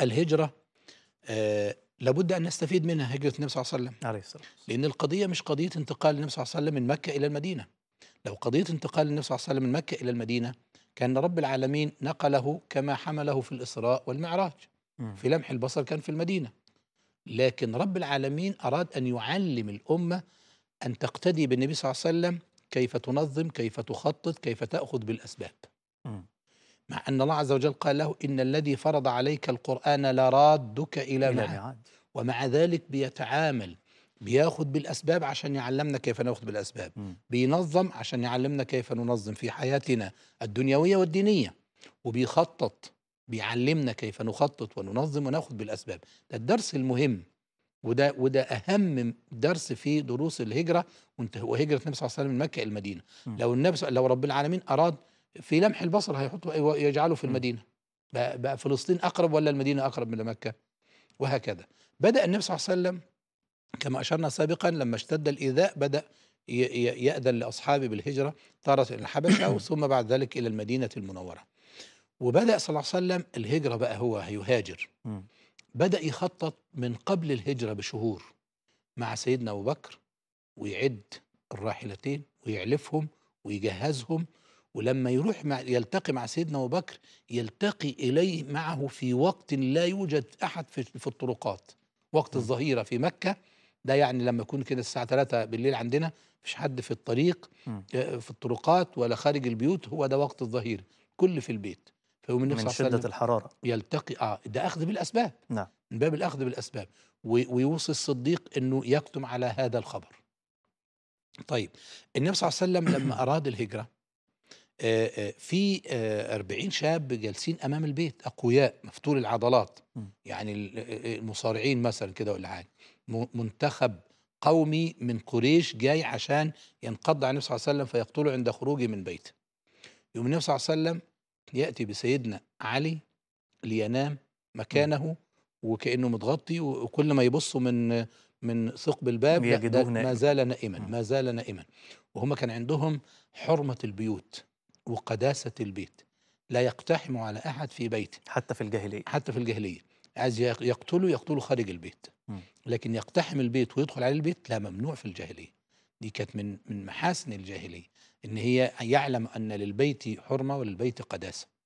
الهجرة آه لابد أن نستفيد منها هجرة النبي صلى الله عليه وسلم عليه الصلاة لأن القضية مش قضية انتقال النبي صلى الله عليه وسلم من مكة إلى المدينة لو قضية انتقال النبي صلى الله عليه وسلم من مكة إلى المدينة كان رب العالمين نقله كما حمله في الإسراء والمعراج م. في لمح البصر كان في المدينة لكن رب العالمين أراد أن يعلم الأمة أن تقتدي بالنبي صلى الله عليه وسلم كيف تنظم كيف تخطط كيف تأخذ بالأسباب م. مع أن الله عز وجل قال له إن الذي فرض عليك القرآن لرادك إلى, إلى معاد ومع ذلك بيتعامل بياخد بالأسباب عشان يعلمنا كيف ناخد بالأسباب بينظم عشان يعلمنا كيف ننظم في حياتنا الدنيوية والدينية وبيخطط بيعلمنا كيف نخطط وننظم وناخد بالأسباب ده الدرس المهم وده وده اهم درس في دروس الهجره وهجره النبي صلى الله عليه وسلم من مكه الى المدينه لو النبي لو رب العالمين اراد في لمح البصر هيحطوا إيه، يجعله في المدينه بقى, بقى فلسطين اقرب ولا المدينه اقرب من مكه وهكذا بدا النبي صلى الله عليه وسلم كما اشرنا سابقا لما اشتد الايذاء بدا يأذن لأصحابه بالهجرة طارت إلى الحبشة ثم بعد ذلك إلى المدينة المنورة وبدأ صلى الله عليه وسلم الهجرة بقى هو هيهاجر بدأ يخطط من قبل الهجرة بشهور مع سيدنا أبو بكر ويعد الراحلتين ويعلفهم ويجهزهم ولما يروح مع يلتقي مع سيدنا ابو بكر يلتقي اليه معه في وقت لا يوجد احد في, في الطرقات وقت الظهيره في مكه ده يعني لما يكون كده الساعه 3 بالليل عندنا مفيش حد في الطريق آه، في الطرقات ولا خارج البيوت هو ده وقت الظهيره كل في البيت فهو النبي من شده الحراره يلتقي اه ده اخذ بالاسباب نعم من باب الاخذ بالاسباب ويوصي الصديق انه يكتم على هذا الخبر طيب النبي صلى الله عليه وسلم لما اراد الهجره آه، آه، في 40 آه، شاب جالسين امام البيت اقوياء مفتول العضلات يعني المصارعين مثلا كده ولا حاجه منتخب قومي من قريش جاي عشان ينقض على النبي صلى الله عليه وسلم فيقتله عند خروجه من بيته يوم النبي صلى الله عليه وسلم ياتي بسيدنا علي لينام مكانه وكانه متغطي وكل ما يبصوا من من ثقب الباب ما زال نائما ما زال نائما وهم كان عندهم حرمه البيوت وقداسة البيت لا يقتحم على أحد في بيته حتى في الجاهلية حتى في الجاهلية عايز يقتله يقتله خارج البيت لكن يقتحم البيت ويدخل على البيت لا ممنوع في الجاهلية دي كانت من من محاسن الجاهلية ان هي يعلم ان للبيت حرمه وللبيت قداسه